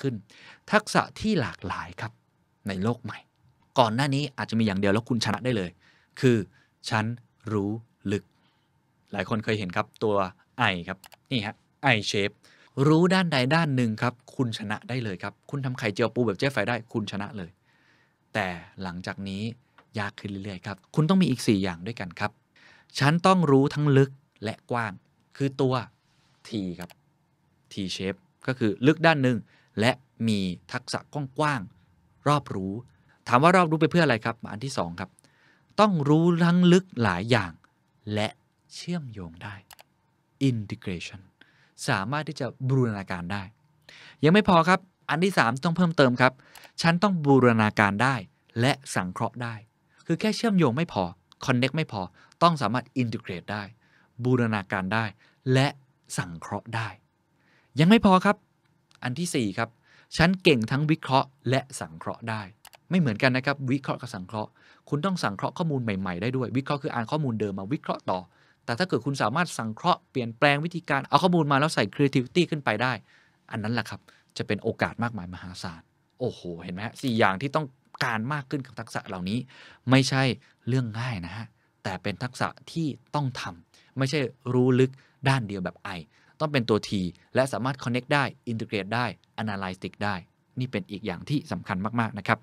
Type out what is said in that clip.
ขึ้น ทักษะที่หลากหลายครับในโลกใหม่ ก่อนหน้านี้อาจจะมีอย่างเดียวแล้วคุณชนะได้เลย คือฉันรู้ลึก หลายคนเคยเห็นครับตัวไอครับนี่ฮะไอเชฟรู้ด้านใดด้านหนึ่งครับ คุณชนะได้เลยครับ คุณทำไข่เจียวปูแบบเจ๊ไฟได้คุณชนะเลย แต่หลังจากนี้ยากขึ้นเรื่อยๆครับ คุณต้องมีอีก 4 อย่างด้วยกันครับ ฉันต้องรู้ทั้งลึกและกว้างคือตัวทีครับทีเชฟก็คือลึกด้านหนึ่งและมีทักษะกว้างๆรอบรู้ ถามว่ารอบรู้ไปเพื่ออะไรครับ อันที่2ครับ ต้องรู้ทั้งลึกหลายอย่าง และเชื่อมโยงได้ integration สามารถที่จะบูรณาการได้ ยังไม่พอครับ อันที่ 3 ต้องเพิ่มเติมครับ ฉันต้องบูรณาการได้ และสังเคราะห์ได้ คือแค่เชื่อมโยงไม่พอคอนเน็กไม่พอ ต้องสามารถอินทิเกรตได้ บูรณาการได้ และสังเคราะห์ได้ ยังไม่พอครับอันที่ 4 ครับฉันเก่งทั้งวิเคราะห์และสังเคราะห์ได้ ไม่เหมือนกันนะครับ วิเคราะห์กับสังเคราะห์ คุณต้องสังเคราะห์ข้อมูลใหม่ ๆ ได้ด้วยวิเคราะห์คืออ่านข้อมูลเดิมมาวิเคราะห์ต่อ แต่ถ้าเกิดคุณสามารถสังเคราะห์เปลี่ยนแปลงวิธีการ เอาข้อมูลมาแล้วใส่ creativity ขึ้นไปได้ อันนั้นแหละครับจะเป็นโอกาสมากมายมหาศาลโอ้โหเห็นไหมสี่อย่างที่ต้องการมากขึ้นกับทักษะเหล่านี้ ไม่ใช่เรื่องง่ายนะฮะแต่เป็นทักษะที่ต้องทำ ไม่ใช่รู้ลึกด้านเดียวแบบไอต้องเป็นตัว T และสามารถ Connect ได้ Integrate ได้ Analytic ได้ นี่เป็นอีกอย่างที่สำคัญมาก ๆ นะครับ